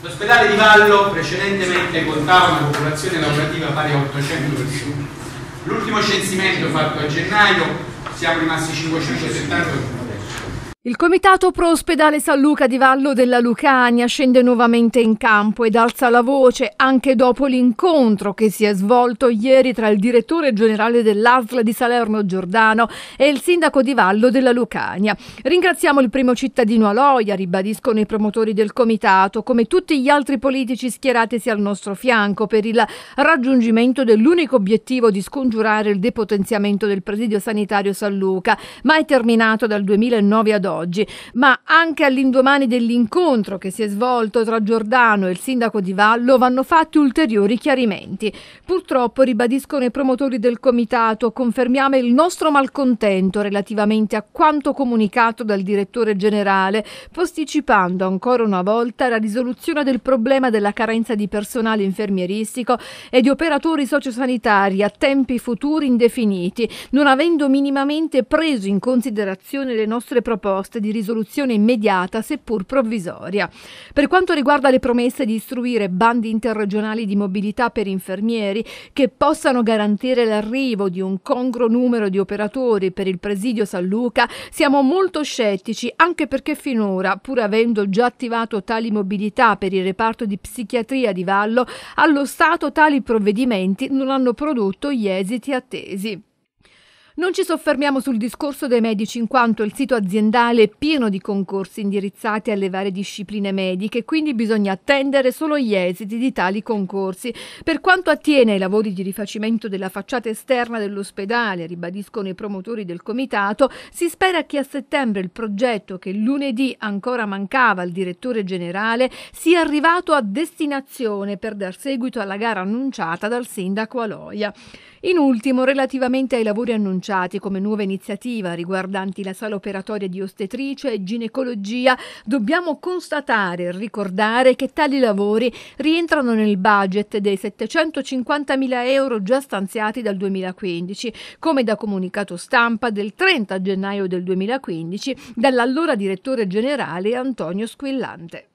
L'ospedale di Vallo precedentemente contava una popolazione lavorativa pari a 800 persone. L'ultimo censimento fatto a gennaio siamo rimasti 570 il Comitato Pro Ospedale San Luca di Vallo della Lucania scende nuovamente in campo ed alza la voce anche dopo l'incontro che si è svolto ieri tra il direttore generale dell'ASL di Salerno Giordano e il sindaco di Vallo della Lucania. Ringraziamo il primo cittadino Aloia, ribadiscono i promotori del Comitato, come tutti gli altri politici schieratesi al nostro fianco per il raggiungimento dell'unico obiettivo di scongiurare il depotenziamento del presidio sanitario San Luca, mai terminato dal 2009 ad oggi oggi, ma anche all'indomani dell'incontro che si è svolto tra Giordano e il sindaco di Vallo vanno fatti ulteriori chiarimenti. Purtroppo, ribadiscono i promotori del comitato, confermiamo il nostro malcontento relativamente a quanto comunicato dal direttore generale, posticipando ancora una volta la risoluzione del problema della carenza di personale infermieristico e di operatori sociosanitari a tempi futuri indefiniti, non avendo minimamente preso in considerazione le nostre proposte proposta di risoluzione immediata, seppur provvisoria. Per quanto riguarda le promesse di istruire bandi interregionali di mobilità per infermieri che possano garantire l'arrivo di un congruo numero di operatori per il presidio San Luca, siamo molto scettici anche perché finora, pur avendo già attivato tali mobilità per il reparto di psichiatria di Vallo, allo Stato tali provvedimenti non hanno prodotto gli esiti attesi. Non ci soffermiamo sul discorso dei medici in quanto il sito aziendale è pieno di concorsi indirizzati alle varie discipline mediche, quindi bisogna attendere solo gli esiti di tali concorsi. Per quanto attiene ai lavori di rifacimento della facciata esterna dell'ospedale, ribadiscono i promotori del comitato, si spera che a settembre il progetto che lunedì ancora mancava al direttore generale sia arrivato a destinazione per dar seguito alla gara annunciata dal sindaco Aloia. In ultimo, relativamente ai lavori annunciati annunciati come nuova iniziativa riguardanti la sala operatoria di ostetricia e ginecologia, dobbiamo constatare e ricordare che tali lavori rientrano nel budget dei 750.000 euro già stanziati dal 2015, come da comunicato stampa del 30 gennaio del 2015 dall'allora direttore generale Antonio Squillante.